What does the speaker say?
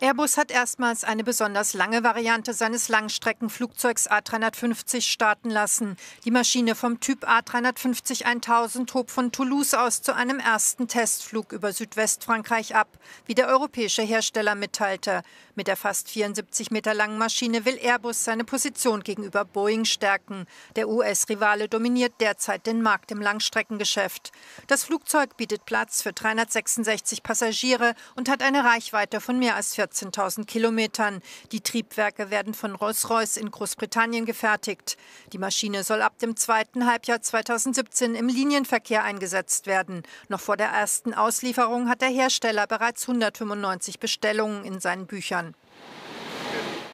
Airbus hat erstmals eine besonders lange Variante seines Langstreckenflugzeugs A350 starten lassen. Die Maschine vom Typ A350-1000 hob von Toulouse aus zu einem ersten Testflug über Südwestfrankreich ab, wie der europäische Hersteller mitteilte. Mit der fast 74 Meter langen Maschine will Airbus seine Position gegenüber Boeing stärken. Der US-Rivale dominiert derzeit den Markt im Langstreckengeschäft. Das Flugzeug bietet Platz für 366 Passagiere und hat eine Reichweite von mehr als 40 14.000 Kilometern. Die Triebwerke werden von Rolls-Royce in Großbritannien gefertigt. Die Maschine soll ab dem zweiten Halbjahr 2017 im Linienverkehr eingesetzt werden. Noch vor der ersten Auslieferung hat der Hersteller bereits 195 Bestellungen in seinen Büchern.